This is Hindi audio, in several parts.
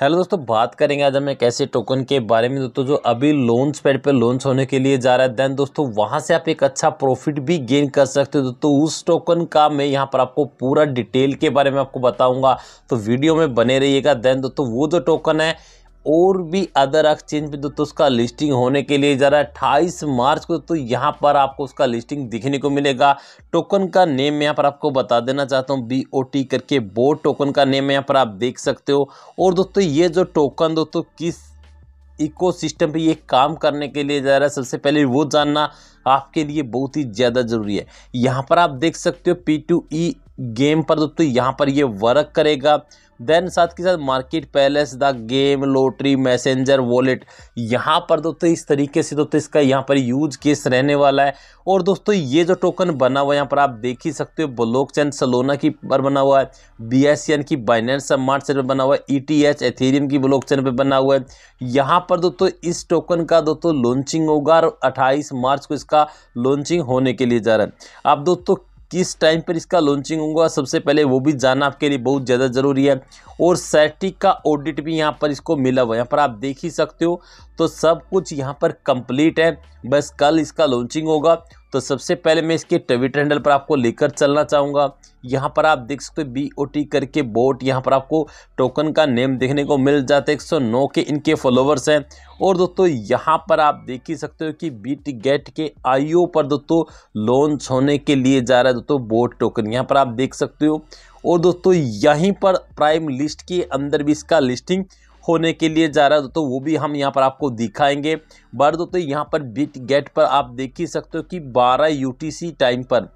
हेलो दोस्तों बात करेंगे आज हम एक ऐसे टोकन के बारे में दोस्तों जो अभी लॉन्च पैड पर लॉन्च होने के लिए जा रहा है देन दोस्तों वहां से आप एक अच्छा प्रॉफिट भी गेन कर सकते हो दोस्तों उस टोकन का मैं यहां पर आपको पूरा डिटेल के बारे में आपको बताऊंगा तो वीडियो में बने रहिएगा देन दोस्तों वो जो टोकन है और भी अदर एक्सचेंज पे दोस्तों तो उसका लिस्टिंग होने के लिए जा रहा है अट्ठाईस मार्च को तो यहाँ पर आपको उसका लिस्टिंग दिखने को मिलेगा टोकन का नेम मैं यहाँ पर आपको बता देना चाहता हूँ बी ओ टी करके बोर्ड टोकन का नेम यहाँ पर आप देख सकते हो और दोस्तों ये जो टोकन दोस्तों किस इकोसिस्टम पे ये काम करने के लिए जा रहा है सबसे पहले वो जानना आपके लिए बहुत ही ज़्यादा ज़रूरी है यहाँ पर आप देख सकते हो पी टू ई गेम पर दोस्तों यहाँ पर ये वर्क करेगा देन साथ के साथ marketplace the game lottery messenger wallet यहाँ पर दोस्तों इस तरीके से दोस्तों इसका यहाँ पर यूज केस रहने वाला है और दोस्तों ये जो टोकन बना हुआ है यहाँ पर आप देख ही सकते हो ब्लॉक चैन सलोना की पर बना हुआ है बी की बाइनेंस समार्ट चैन पर बना हुआ है ई टी एच एथेरियम की ब्लॉक चैन पर बना हुआ है यहाँ पर दोस्तों इस टोकन का दोस्तों लॉन्चिंग होगा और अट्ठाईस मार्च को इसका लॉन्चिंग होने के लिए जा रहा है आप दोस्तों किस टाइम पर इसका लॉन्चिंग होगा सबसे पहले वो भी जानना आपके लिए बहुत ज़्यादा ज़रूरी है और सैटिक का ऑडिट भी यहाँ पर इसको मिला हुआ है यहाँ पर आप देख ही सकते हो तो सब कुछ यहाँ पर कंप्लीट है बस कल इसका लॉन्चिंग होगा तो सबसे पहले मैं इसके ट्विटर हैंडल पर आपको लेकर चलना चाहूँगा यहाँ पर आप देख सकते हो बी ओ टी करके बोट यहाँ पर आपको टोकन का नेम देखने को मिल जाता है 109 के इनके फॉलोवर्स हैं और दोस्तों यहाँ पर आप देख ही सकते हो कि टी गेट के आईओ पर दोस्तों लॉन्च होने के लिए जा रहा है दोस्तों बोट टोकन यहाँ पर आप देख सकते हो और दोस्तों यहीं पर प्राइम लिस्ट के अंदर भी इसका लिस्टिंग होने के लिए जा रहा है दोस्तों वो भी हम यहाँ पर आपको दिखाएंगे बार दोस्तों यहाँ पर बिट गेट पर आप देख ही सकते हो कि 12 यूटीसी टाइम पर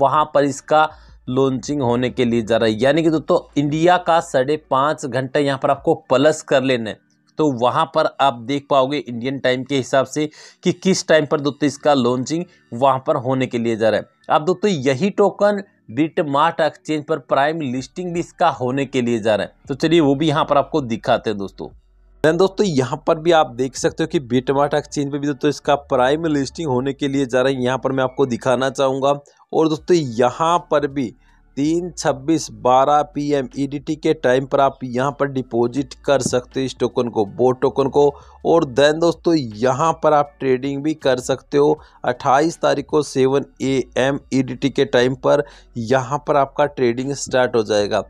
वहाँ पर इसका लॉन्चिंग होने के लिए जा रहा है यानी कि दोस्तों इंडिया का साढ़े पाँच घंटा यहाँ पर आपको प्लस कर लेना है तो वहाँ पर आप देख पाओगे इंडियन टाइम के हिसाब से कि किस टाइम पर दोस्तों इसका लॉन्चिंग वहाँ पर होने के लिए जा रहा है अब दोस्तों यही टोकन बिट मार्ट एक्सचेंज पर प्राइम लिस्टिंग भी इसका होने के लिए जा रहा है तो चलिए वो भी यहाँ पर आपको दिखाते हैं दोस्तों देन दोस्तों यहाँ पर भी आप देख सकते हो कि बीटमार्ट एक्सचेंज पे भी दोस्तों इसका प्राइम लिस्टिंग होने के लिए जा रहा है यहाँ पर मैं आपको दिखाना चाहूँगा और दोस्तों यहाँ पर भी तीन छब्बीस बारह P M E D T के टाइम पर आप यहाँ पर डिपॉजिट कर सकते हो इस टोकन को वो टोकन को और देन दोस्तों यहाँ पर आप ट्रेडिंग भी कर सकते हो 28 तारीख को 7 A M E D T के टाइम पर यहाँ पर आपका ट्रेडिंग स्टार्ट हो जाएगा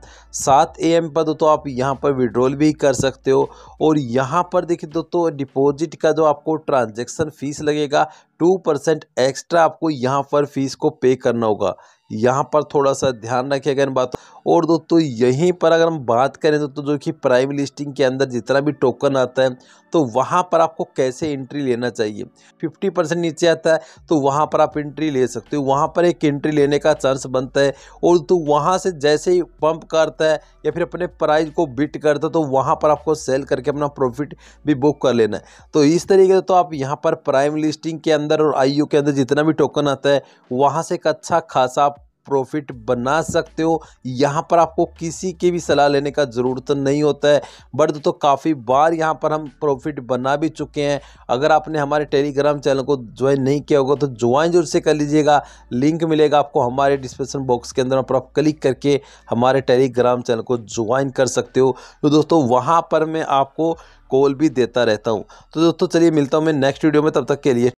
7 ए एम पर दोस्तों आप यहाँ पर विड्रॉल भी कर सकते हो और यहाँ पर देखिए दोस्तों डिपॉजिट का जो आपको ट्रांजेक्शन फीस लगेगा टू परसेंट एक्स्ट्रा आपको यहाँ पर फीस को पे करना होगा यहाँ पर थोड़ा सा ध्यान रखिएगा इन बातों और दोस्तों यहीं पर अगर हम बात करें दोस्तों जो कि प्राइम लिस्टिंग के अंदर जितना भी टोकन आता है तो वहाँ पर आपको कैसे एंट्री लेना चाहिए 50 परसेंट नीचे आता है तो वहाँ पर आप एंट्री ले सकते हो वहाँ पर एक एंट्री लेने का चांस बनता है और तो वहाँ से जैसे ही पंप करता है या फिर अपने प्राइज को बिट करता है तो वहाँ पर आपको सेल करके अपना प्रॉफिट भी बुक कर लेना है तो इस तरीके से तो आप यहाँ पर प्राइम लिस्टिंग के अंदर और आई के अंदर जितना भी टोकन आता है वहाँ से एक अच्छा खासा आप प्रॉफिट बना सकते हो यहाँ पर आपको किसी की भी सलाह लेने का ज़रूरत नहीं होता है बट दोस्तों काफ़ी बार यहाँ पर हम प्रॉफिट बना भी चुके हैं अगर आपने हमारे टेलीग्राम चैनल को ज्वाइन नहीं किया होगा तो ज्वाइन जरूर से कर लीजिएगा लिंक मिलेगा आपको हमारे डिस्क्रिप्शन बॉक्स के अंदर पर आप क्लिक करके हमारे टेलीग्राम चैनल को ज्वाइन कर सकते हो तो दोस्तों वहाँ पर मैं आपको कॉल भी देता रहता हूँ तो दोस्तों चलिए मिलता हूँ मैं नेक्स्ट वीडियो में तब तक के लिए